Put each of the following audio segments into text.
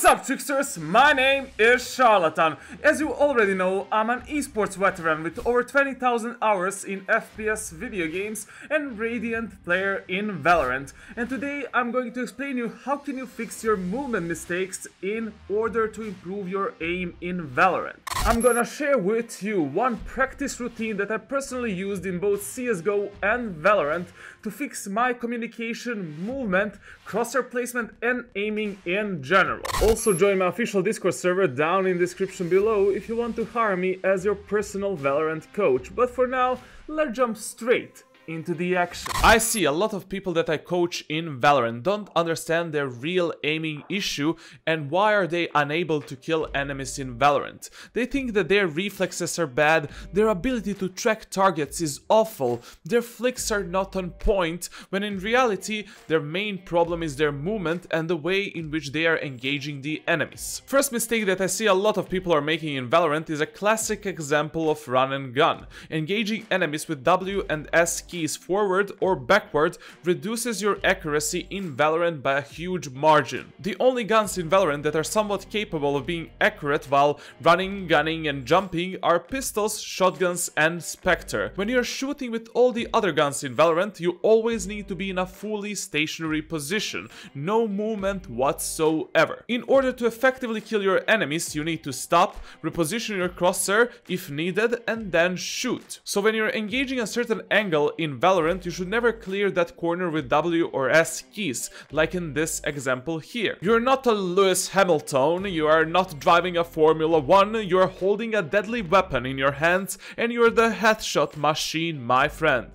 What's up tricksters, my name is Charlatan. As you already know, I'm an esports veteran with over 20,000 hours in FPS video games and Radiant player in Valorant. And today I'm going to explain you how can you fix your movement mistakes in order to improve your aim in Valorant. I'm gonna share with you one practice routine that I personally used in both CSGO and Valorant to fix my communication, movement, crosshair placement and aiming in general. Also join my official Discord server down in description below if you want to hire me as your personal Valorant coach. But for now, let's jump straight into the action. I see a lot of people that I coach in Valorant don't understand their real aiming issue and why are they unable to kill enemies in Valorant. They think that their reflexes are bad, their ability to track targets is awful, their flicks are not on point, when in reality their main problem is their movement and the way in which they are engaging the enemies. First mistake that I see a lot of people are making in Valorant is a classic example of run and gun, engaging enemies with W and S keys keys forward or backward reduces your accuracy in Valorant by a huge margin. The only guns in Valorant that are somewhat capable of being accurate while running, gunning and jumping are pistols, shotguns and Spectre. When you're shooting with all the other guns in Valorant, you always need to be in a fully stationary position, no movement whatsoever. In order to effectively kill your enemies, you need to stop, reposition your crosshair if needed, and then shoot. So when you're engaging a certain angle in in Valorant, you should never clear that corner with W or S keys, like in this example here. You're not a Lewis Hamilton, you are not driving a Formula 1, you're holding a deadly weapon in your hands, and you're the headshot machine, my friend.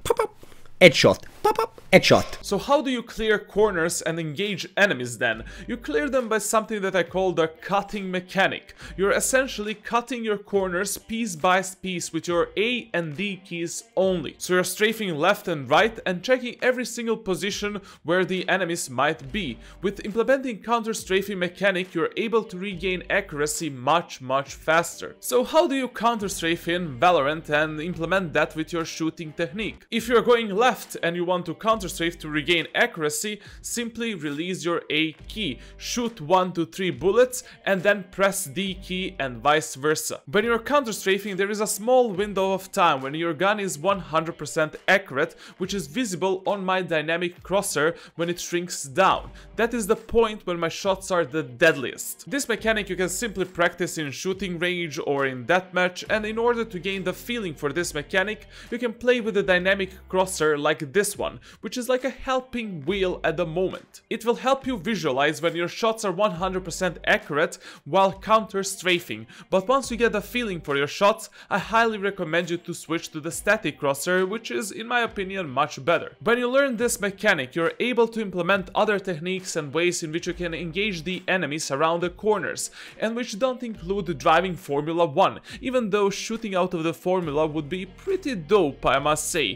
Headshot pop, pop, headshot. So how do you clear corners and engage enemies then? You clear them by something that I call the cutting mechanic. You're essentially cutting your corners piece by piece with your A and D keys only. So you're strafing left and right and checking every single position where the enemies might be. With implementing counter strafing mechanic, you're able to regain accuracy much, much faster. So how do you counter strafe in Valorant and implement that with your shooting technique? If you're going left and you want want to counter strafe to regain accuracy, simply release your A key, shoot 1 to 3 bullets and then press D key and vice versa. When you're counter strafing there is a small window of time when your gun is 100% accurate which is visible on my dynamic crosser when it shrinks down. That is the point when my shots are the deadliest. This mechanic you can simply practice in shooting range or in deathmatch and in order to gain the feeling for this mechanic you can play with the dynamic crosser like this one one, which is like a helping wheel at the moment. It will help you visualize when your shots are 100% accurate while counter strafing, but once you get a feeling for your shots, I highly recommend you to switch to the static crosser, which is in my opinion much better. When you learn this mechanic, you're able to implement other techniques and ways in which you can engage the enemies around the corners, and which don't include driving Formula 1, even though shooting out of the Formula would be pretty dope I must say.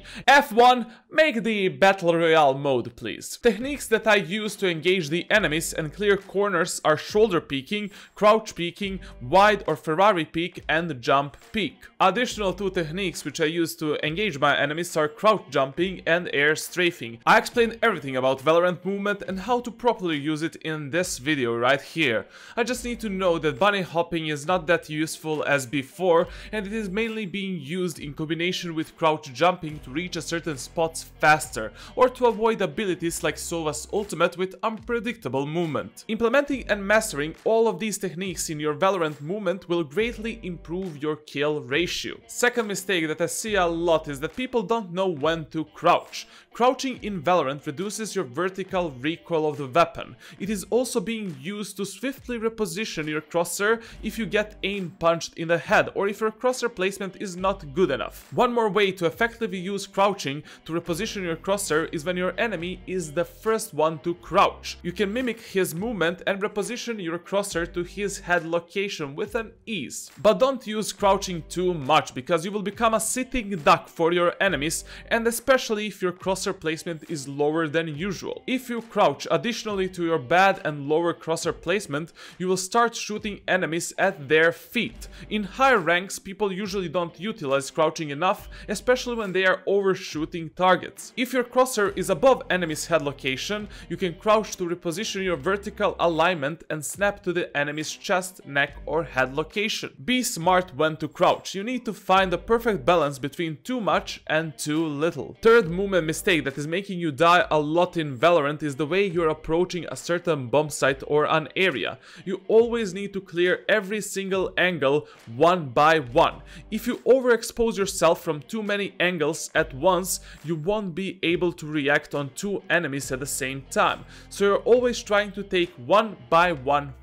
F1, Make the Battle Royale mode, please. Techniques that I use to engage the enemies and clear corners are shoulder peeking, crouch peeking, wide or Ferrari peek, and jump peek. Additional two techniques which I use to engage my enemies are crouch jumping and air strafing. I explained everything about Valorant movement and how to properly use it in this video right here. I just need to know that bunny hopping is not that useful as before and it is mainly being used in combination with crouch jumping to reach a certain spot faster, or to avoid abilities like Sova's ultimate with unpredictable movement. Implementing and mastering all of these techniques in your Valorant movement will greatly improve your kill ratio. Second mistake that I see a lot is that people don't know when to crouch. Crouching in Valorant reduces your vertical recoil of the weapon. It is also being used to swiftly reposition your crosser if you get aim punched in the head or if your crosser placement is not good enough. One more way to effectively use crouching to position your crosshair is when your enemy is the first one to crouch. You can mimic his movement and reposition your crosshair to his head location with an ease. But don't use crouching too much because you will become a sitting duck for your enemies and especially if your crosshair placement is lower than usual. If you crouch additionally to your bad and lower crosshair placement, you will start shooting enemies at their feet. In higher ranks, people usually don't utilize crouching enough, especially when they are overshooting targets targets. If your crosshair is above enemy's head location, you can crouch to reposition your vertical alignment and snap to the enemy's chest, neck or head location. Be smart when to crouch, you need to find the perfect balance between too much and too little. Third movement mistake that is making you die a lot in Valorant is the way you're approaching a certain bomb site or an area. You always need to clear every single angle one by one. If you overexpose yourself from too many angles at once, you won't be able to react on two enemies at the same time, so you're always trying to take one by one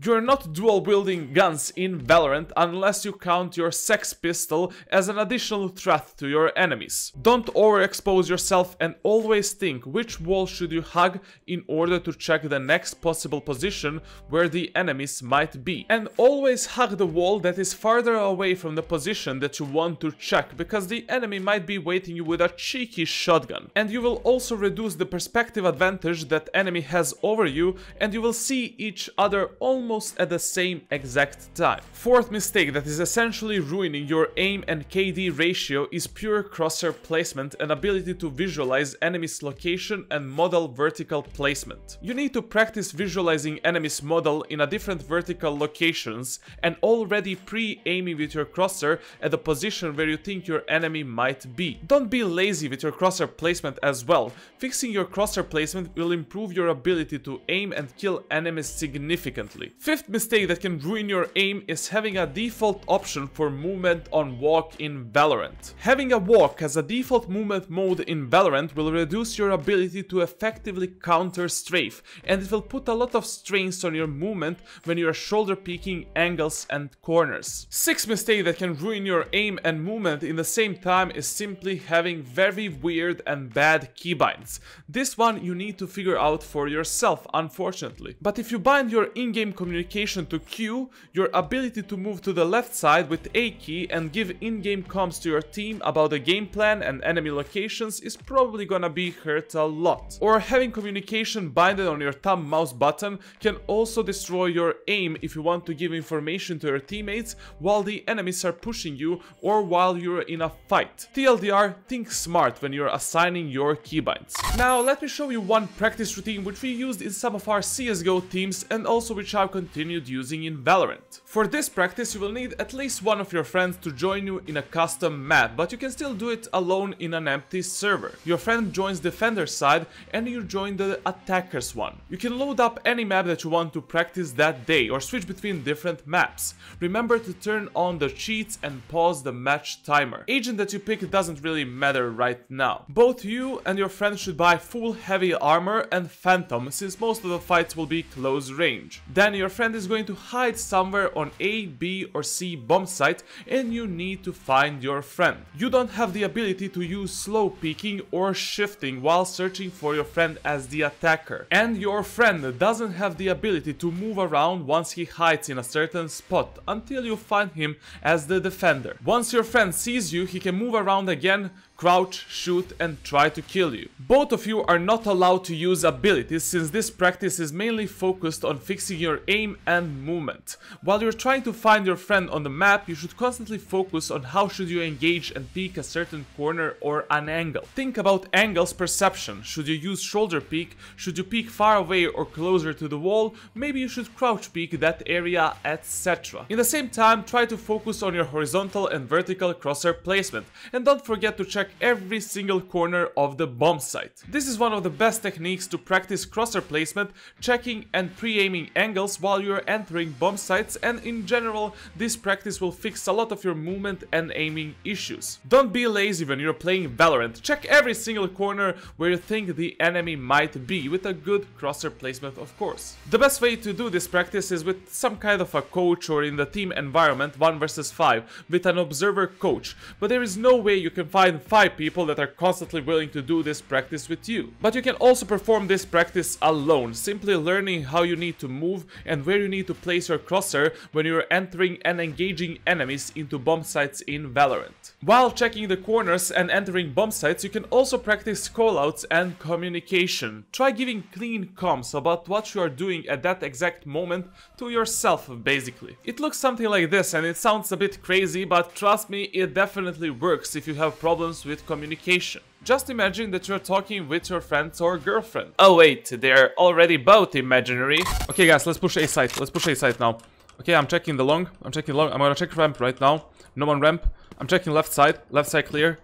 you are not dual wielding guns in Valorant unless you count your sex pistol as an additional threat to your enemies. Don't overexpose yourself and always think which wall should you hug in order to check the next possible position where the enemies might be. And always hug the wall that is farther away from the position that you want to check because the enemy might be waiting you with a cheeky shotgun. And you will also reduce the perspective advantage that enemy has over you and you will see each other almost at the same exact time. Fourth mistake that is essentially ruining your aim and KD ratio is pure crosshair placement and ability to visualize enemies' location and model vertical placement. You need to practice visualizing enemies' model in a different vertical locations and already pre-aiming with your crosshair at the position where you think your enemy might be. Don't be lazy with your crosshair placement as well. Fixing your crosshair placement will improve your ability to aim and kill enemies significantly significantly. Fifth mistake that can ruin your aim is having a default option for movement on walk in Valorant. Having a walk as a default movement mode in Valorant will reduce your ability to effectively counter strafe and it will put a lot of strains on your movement when you are shoulder peeking angles and corners. Sixth mistake that can ruin your aim and movement in the same time is simply having very weird and bad keybinds. This one you need to figure out for yourself, unfortunately. But if you bind your in-game communication to Q, your ability to move to the left side with A key and give in-game comms to your team about the game plan and enemy locations is probably gonna be hurt a lot. Or having communication binded on your thumb mouse button can also destroy your aim if you want to give information to your teammates while the enemies are pushing you or while you're in a fight. TLDR, think smart when you're assigning your keybinds. Now let me show you one practice routine which we used in some of our CSGO teams and also also which I've continued using in Valorant. For this practice you will need at least one of your friends to join you in a custom map, but you can still do it alone in an empty server. Your friend joins defender's side and you join the attacker's one. You can load up any map that you want to practice that day or switch between different maps. Remember to turn on the cheats and pause the match timer. Agent that you pick doesn't really matter right now. Both you and your friend should buy full heavy armor and phantom since most of the fights will be close range range. Then your friend is going to hide somewhere on A, B or C bomb site and you need to find your friend. You don't have the ability to use slow peeking or shifting while searching for your friend as the attacker. And your friend doesn't have the ability to move around once he hides in a certain spot until you find him as the defender. Once your friend sees you, he can move around again crouch, shoot and try to kill you. Both of you are not allowed to use abilities since this practice is mainly focused on fixing your aim and movement. While you're trying to find your friend on the map, you should constantly focus on how should you engage and peek a certain corner or an angle. Think about angles perception. Should you use shoulder peek? Should you peek far away or closer to the wall? Maybe you should crouch peek that area, etc. In the same time, try to focus on your horizontal and vertical crosshair placement. And don't forget to check check every single corner of the bomb site. This is one of the best techniques to practice crosser placement, checking and pre-aiming angles while you're entering bomb sites and in general this practice will fix a lot of your movement and aiming issues. Don't be lazy when you're playing Valorant, check every single corner where you think the enemy might be with a good crosser placement of course. The best way to do this practice is with some kind of a coach or in the team environment 1 versus 5 with an observer coach, but there is no way you can find 5 people that are constantly willing to do this practice with you. But you can also perform this practice alone, simply learning how you need to move and where you need to place your crosshair when you're entering and engaging enemies into bomb sites in Valorant. While checking the corners and entering bomb sites, you can also practice callouts and communication. Try giving clean comms about what you are doing at that exact moment to yourself, basically. It looks something like this and it sounds a bit crazy, but trust me, it definitely works if you have problems with with communication. Just imagine that you're talking with your friends or girlfriend. Oh wait, they're already both imaginary. Okay guys, let's push A site. Let's push A site now. Okay, I'm checking the long. I'm checking long. I'm gonna check ramp right now. No one ramp. I'm checking left side. Left side clear.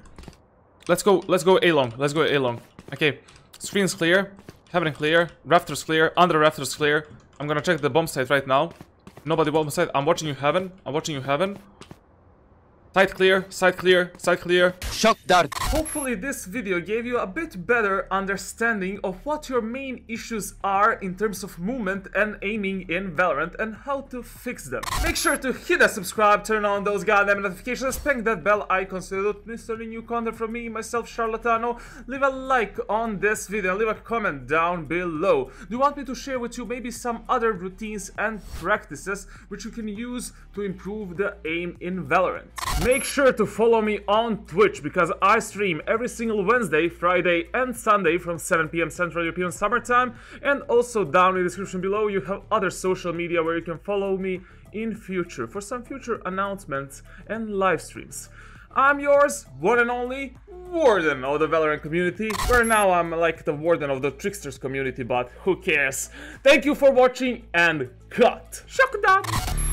Let's go. Let's go A long. Let's go A long. Okay. Screen's clear. Heaven clear. Rafters clear. Under rafters clear. I'm gonna check the bomb site right now. Nobody bomb site. I'm watching you heaven. I'm watching you heaven. Side clear. Side clear. Side clear shock dart. Hopefully this video gave you a bit better understanding of what your main issues are in terms of movement and aiming in Valorant and how to fix them. Make sure to hit that subscribe, turn on those goddamn notifications, ping that bell icon so you don't miss any new content from me, myself, Charlatano. Leave a like on this video leave a comment down below. Do you want me to share with you maybe some other routines and practices which you can use to improve the aim in Valorant? Make sure to follow me on Twitch because I stream every single Wednesday, Friday and Sunday from 7pm Central European Summer Time and also down in the description below you have other social media where you can follow me in future for some future announcements and live streams. I'm yours, one and only, Warden of the Valorant community, where now I'm like the Warden of the Tricksters community, but who cares? Thank you for watching and cut! Shock